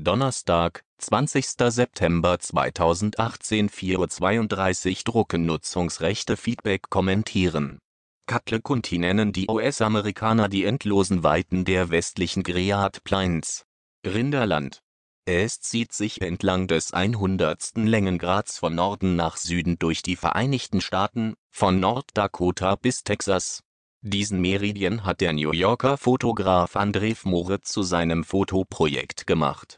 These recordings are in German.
Donnerstag, 20. September 2018 4.32 Uhr Drucken Nutzungsrechte Feedback kommentieren. Katle Kunti nennen die US-Amerikaner die endlosen Weiten der westlichen Great Plains. Rinderland. Es zieht sich entlang des 100. Längengrads von Norden nach Süden durch die Vereinigten Staaten, von Norddakota bis Texas. Diesen Meridian hat der New Yorker Fotograf Andrew Moore zu seinem Fotoprojekt gemacht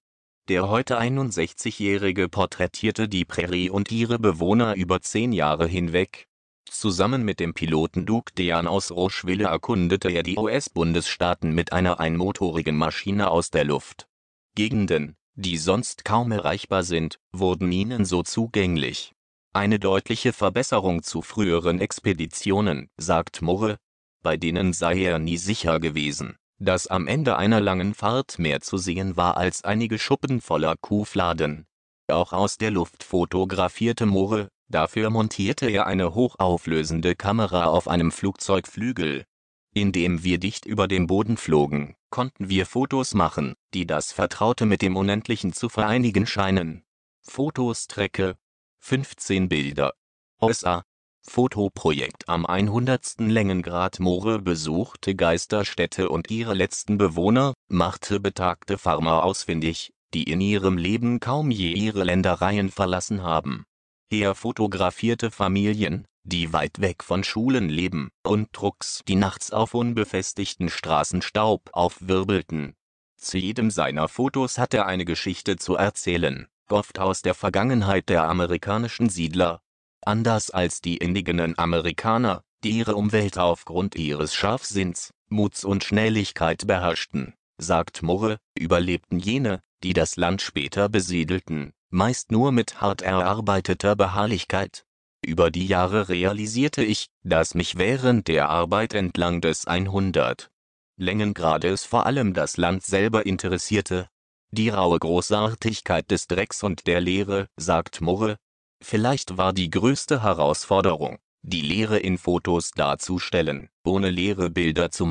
der heute 61-Jährige porträtierte die Prärie und ihre Bewohner über zehn Jahre hinweg. Zusammen mit dem Piloten Duke Dean aus Rocheville erkundete er die US-Bundesstaaten mit einer einmotorigen Maschine aus der Luft. Gegenden, die sonst kaum erreichbar sind, wurden ihnen so zugänglich. Eine deutliche Verbesserung zu früheren Expeditionen, sagt Murre, bei denen sei er nie sicher gewesen das am Ende einer langen Fahrt mehr zu sehen war als einige Schuppen voller Kuhfladen. Auch aus der Luft fotografierte Moore, dafür montierte er eine hochauflösende Kamera auf einem Flugzeugflügel. Indem wir dicht über dem Boden flogen, konnten wir Fotos machen, die das Vertraute mit dem Unendlichen zu vereinigen scheinen. Fotostrecke 15 Bilder. USA Fotoprojekt am 100. Längengrad Moore besuchte Geisterstädte und ihre letzten Bewohner, machte betagte Farmer ausfindig, die in ihrem Leben kaum je ihre Ländereien verlassen haben. Er fotografierte Familien, die weit weg von Schulen leben, und Drucks, die nachts auf unbefestigten Straßen Staub aufwirbelten. Zu jedem seiner Fotos hat er eine Geschichte zu erzählen, oft aus der Vergangenheit der amerikanischen Siedler, Anders als die indigenen Amerikaner, die ihre Umwelt aufgrund ihres Scharfsinns, Muts und Schnelligkeit beherrschten, sagt Murre, überlebten jene, die das Land später besiedelten, meist nur mit hart erarbeiteter Beharrlichkeit. Über die Jahre realisierte ich, dass mich während der Arbeit entlang des 100 Längengrades vor allem das Land selber interessierte. Die raue Großartigkeit des Drecks und der Leere, sagt Murre, Vielleicht war die größte Herausforderung, die Lehre in Fotos darzustellen, ohne leere Bilder zu machen.